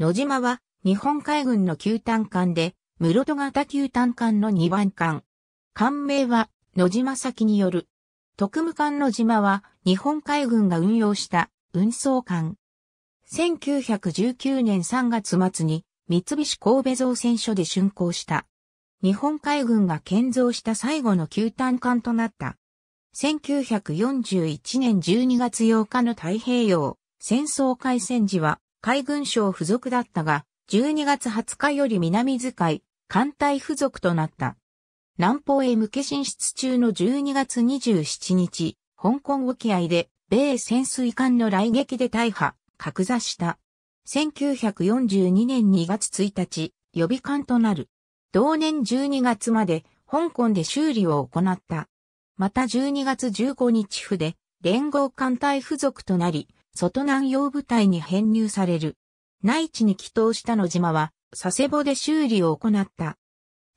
野島は日本海軍の旧艦艦で、室戸型旧艦艦の2番艦。艦名は野島先による。特務艦野島は日本海軍が運用した運送艦。1919年3月末に三菱神戸造船所で竣工した。日本海軍が建造した最後の旧艦艦となった。1941年12月8日の太平洋戦争開戦時は海軍省付属だったが、12月20日より南遣い、艦隊付属となった。南方へ向け進出中の12月27日、香港沖合で、米潜水艦の来撃で大破、格座した。1942年2月1日、予備艦となる。同年12月まで、香港で修理を行った。また12月15日府で、連合艦隊付属となり、外南洋部隊に編入される。内地に帰島した野島は、佐世保で修理を行った。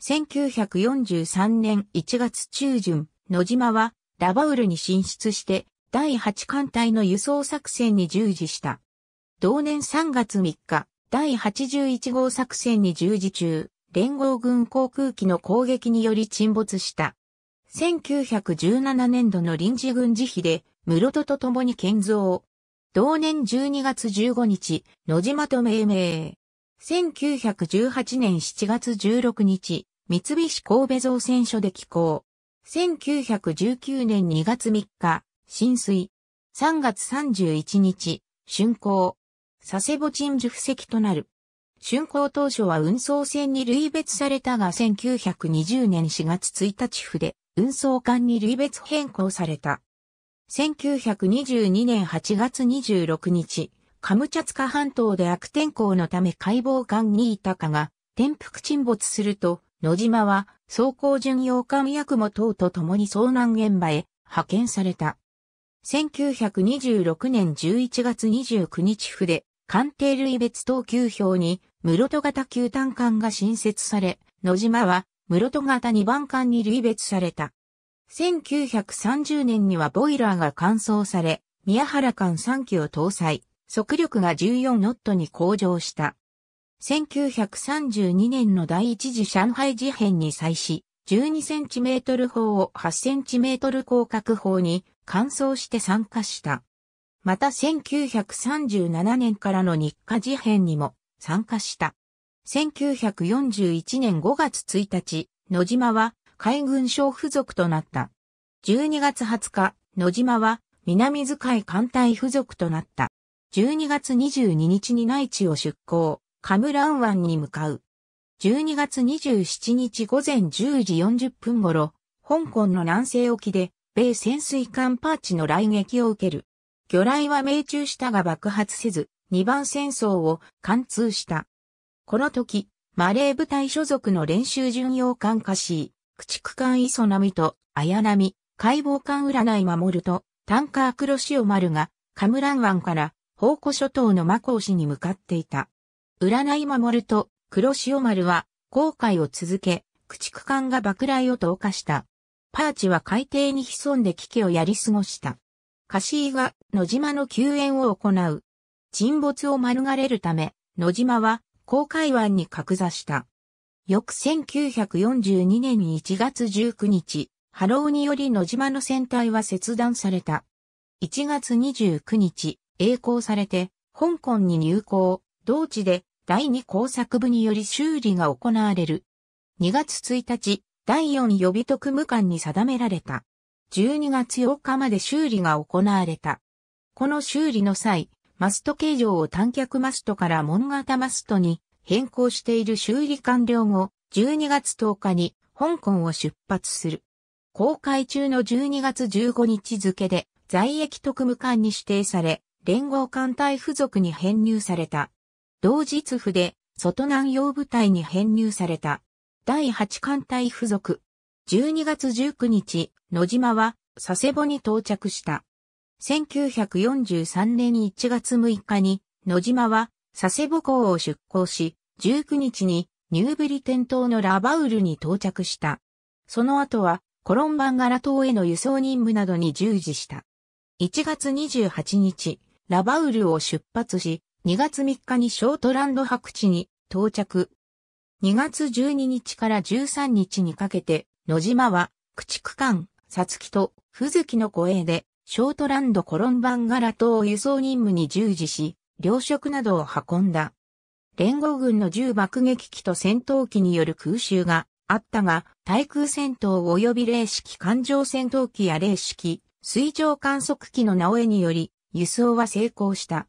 1943年1月中旬、野島はラバウルに進出して、第8艦隊の輸送作戦に従事した。同年3月3日、第81号作戦に従事中、連合軍航空機の攻撃により沈没した。1917年度の臨時軍事費で、室戸と共に建造、同年12月15日、野島と命名。1918年7月16日、三菱神戸造船所で寄港。1919年2月3日、浸水。3月31日、竣工。佐世保鎮守布石となる。竣工当初は運送船に類別されたが1920年4月1日府で運送艦に類別変更された。1922年8月26日、カムチャツカ半島で悪天候のため解剖艦にいたかが、転覆沈没すると、野島は、走行巡洋艦ヤクモ等と共に遭難現場へ派遣された。1926年11月29日府で、艦艇類別等級表に、室戸型球単艦が新設され、野島は、室戸型2番艦に類別された。1930年にはボイラーが乾燥され、宮原間3機を搭載、速力が14ノットに向上した。1932年の第一次上海事変に際し、12センチメートル砲を8センチメートル広角砲に乾燥して参加した。また1937年からの日課事変にも参加した。1941年5月1日、野島は海軍省付属となった。12月20日、野島は南遣海艦隊付属となった。12月22日に内地を出港、カムラン湾に向かう。12月27日午前10時40分頃、香港の南西沖で、米潜水艦パーチの来撃を受ける。魚雷は命中したが爆発せず、二番戦争を貫通した。この時、マレー部隊所属の練習巡洋艦カシー、駆逐艦磯波と綾波、解剖艦占い守ると、タンカー黒潮丸が、カムラン湾から、宝庫諸島の魔コ市に向かっていた。占い守ると、黒潮丸は、航海を続け、駆逐艦が爆雷を投下した。パーチは海底に潜んで危機をやり過ごした。カシーが野島の救援を行う。沈没を免れるため、野島は、航海湾に格座した。翌1942年1月19日、波浪により野島の船体は切断された。1月29日、栄光されて、香港に入港、同地で第2工作部により修理が行われる。2月1日、第4予備特務官に定められた。12月8日まで修理が行われた。この修理の際、マスト形状を短脚マストから門型マストに変更している修理完了後、12月10日に香港を出発する。公開中の12月15日付で在役特務官に指定され、連合艦隊付属に編入された。同日府で外南洋部隊に編入された。第8艦隊付属。12月19日、野島は佐世保に到着した。1943年1月6日に野島は佐世保港を出港し、19日にニューブリテン島のラバウルに到着した。その後はコロンバンガラ島への輸送任務などに従事した。1月28日、ラバウルを出発し、2月3日にショートランド白地に到着。2月12日から13日にかけて、野島は、駆逐艦、サツキと、フズキの護衛で、ショートランドコロンバンガラ島輸送任務に従事し、糧食などを運んだ。連合軍の銃爆撃機と戦闘機による空襲があったが、対空戦闘及び零式艦上戦闘機や零式水上観測機の直江により輸送は成功した。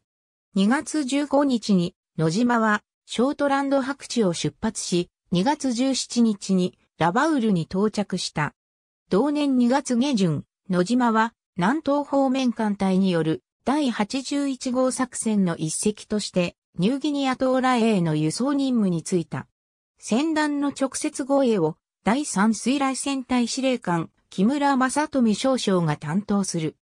2月15日に野島はショートランド白地を出発し、2月17日にラバウルに到着した。同年2月下旬、野島は南東方面艦隊による第81号作戦の一隻としてニューギニア島らへの輸送任務に就いた。戦団の直接護衛を第三水雷戦隊司令官木村正富少将が担当する。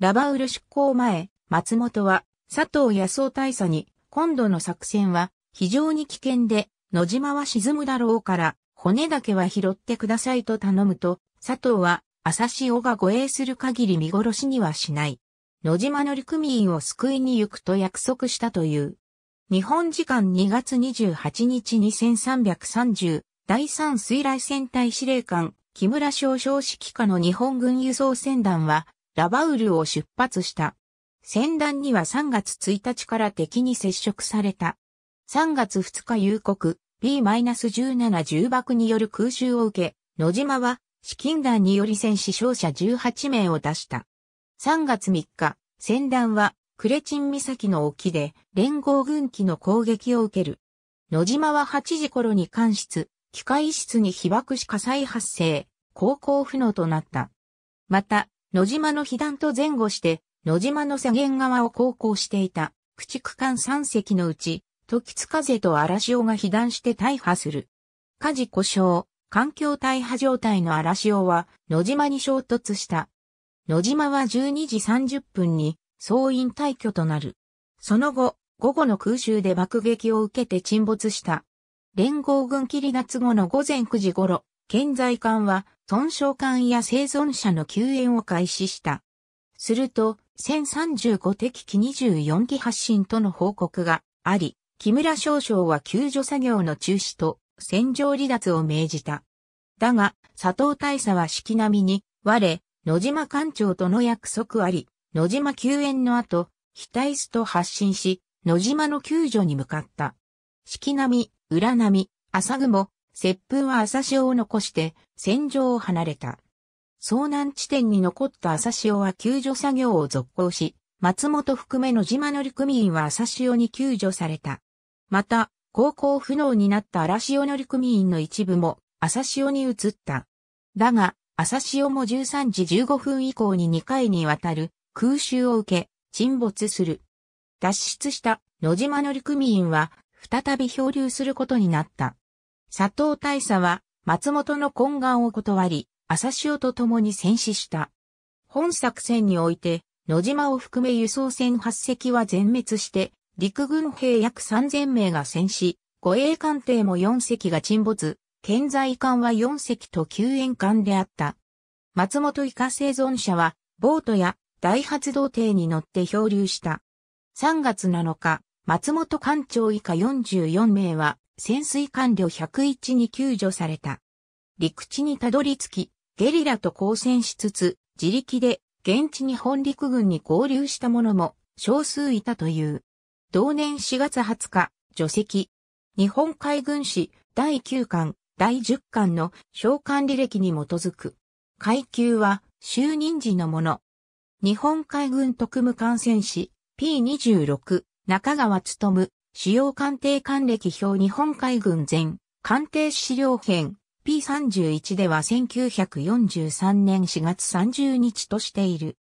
ラバウル出港前、松本は佐藤康夫大佐に今度の作戦は非常に危険で野島は沈むだろうから骨だけは拾ってくださいと頼むと佐藤は朝潮が護衛する限り見殺しにはしない。野島の陸民を救いに行くと約束したという。日本時間2月28日2330第3水雷戦隊司令官木村少将指揮下の日本軍輸送船団はラバウルを出発した。船団には3月1日から敵に接触された。3月2日夕刻 B-17 重爆による空襲を受け、野島は資金団により戦死傷者18名を出した。3月3日、船団はクレチン岬の沖で連合軍機の攻撃を受ける。野島は8時頃に監室、機械室に被爆し火災発生、航行不能となった。また、野島の被弾と前後して、野島の左舷側を航行していた、駆逐艦3隻のうち、時津風と荒潮が被弾して大破する。火事故障、環境大破状態の荒潮は、野島に衝突した。野島は12時30分に総員退去となる。その後、午後の空襲で爆撃を受けて沈没した。連合軍切り脱後の午前9時頃、建材艦は損傷艦や生存者の救援を開始した。すると、1035敵機24機発進との報告があり、木村少将は救助作業の中止と戦場離脱を命じた。だが、佐藤大佐は式並みに、我、野島艦長との約束あり、野島救援の後、椅子と発進し、野島の救助に向かった。四季波、裏波、朝雲、接吻は朝潮を残して、戦場を離れた。遭難地点に残った朝潮は救助作業を続行し、松本含め野島乗組員は朝潮に救助された。また、航行不能になった荒潮乗組員の一部も朝潮に移った。だが、朝潮も13時15分以降に2回にわたる空襲を受け、沈没する。脱出した野島乗組員は、再び漂流することになった。佐藤大佐は、松本の懇願を断り、朝潮と共に戦死した。本作戦において、野島を含め輸送船8隻は全滅して、陸軍兵約3000名が戦死、護衛艦艇も4隻が沈没、建在艦は4隻と救援艦であった。松本以下生存者は、ボートや大発動艇に乗って漂流した。3月7日、松本艦長以下44名は潜水艦僚101に救助された。陸地にたどり着き、ゲリラと交戦しつつ、自力で現地日本陸軍に合流した者も少数いたという。同年4月20日、除籍。日本海軍史第9巻、第10巻の召喚履歴に基づく。階級は就任時のもの。日本海軍特務艦船士 P26 中川勤主要艦艇艦歴表日本海軍全艦艇資料編 P31 では1943年4月30日としている。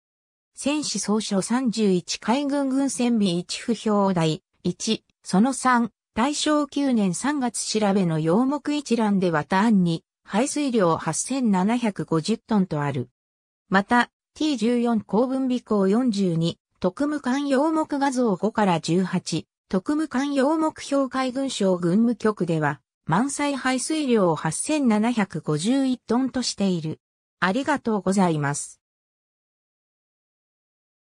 戦士総書31海軍軍船備一不評第1、その3、大正9年3月調べの洋目一覧では単に排水量8750トンとある。また、T14 公文尾考42、特務官用目画像5から18、特務官用目標海軍省軍務局では、満載排水量を8751トンとしている。ありがとうございます。